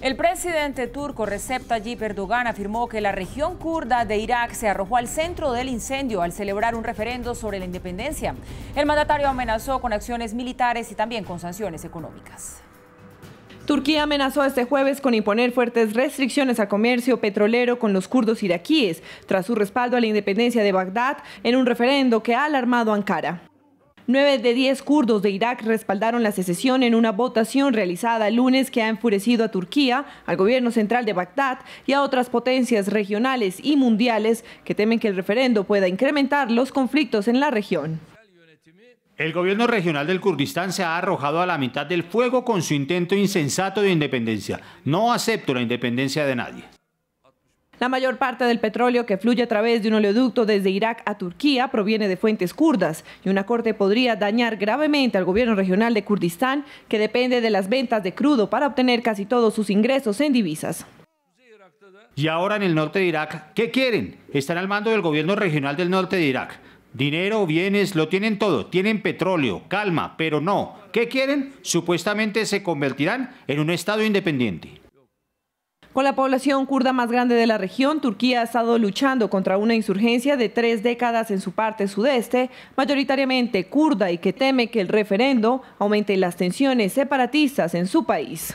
El presidente turco Recep Tayyip Erdogan afirmó que la región kurda de Irak se arrojó al centro del incendio al celebrar un referendo sobre la independencia. El mandatario amenazó con acciones militares y también con sanciones económicas. Turquía amenazó este jueves con imponer fuertes restricciones a comercio petrolero con los kurdos iraquíes, tras su respaldo a la independencia de Bagdad en un referendo que ha alarmado Ankara. Nueve de diez kurdos de Irak respaldaron la secesión en una votación realizada el lunes que ha enfurecido a Turquía, al gobierno central de Bagdad y a otras potencias regionales y mundiales que temen que el referendo pueda incrementar los conflictos en la región. El gobierno regional del Kurdistán se ha arrojado a la mitad del fuego con su intento insensato de independencia. No acepto la independencia de nadie. La mayor parte del petróleo que fluye a través de un oleoducto desde Irak a Turquía proviene de fuentes kurdas y una corte podría dañar gravemente al gobierno regional de Kurdistán, que depende de las ventas de crudo para obtener casi todos sus ingresos en divisas. Y ahora en el norte de Irak, ¿qué quieren? Están al mando del gobierno regional del norte de Irak. Dinero, bienes, lo tienen todo, tienen petróleo, calma, pero no. ¿Qué quieren? Supuestamente se convertirán en un Estado independiente la población kurda más grande de la región, Turquía ha estado luchando contra una insurgencia de tres décadas en su parte sudeste, mayoritariamente kurda y que teme que el referendo aumente las tensiones separatistas en su país.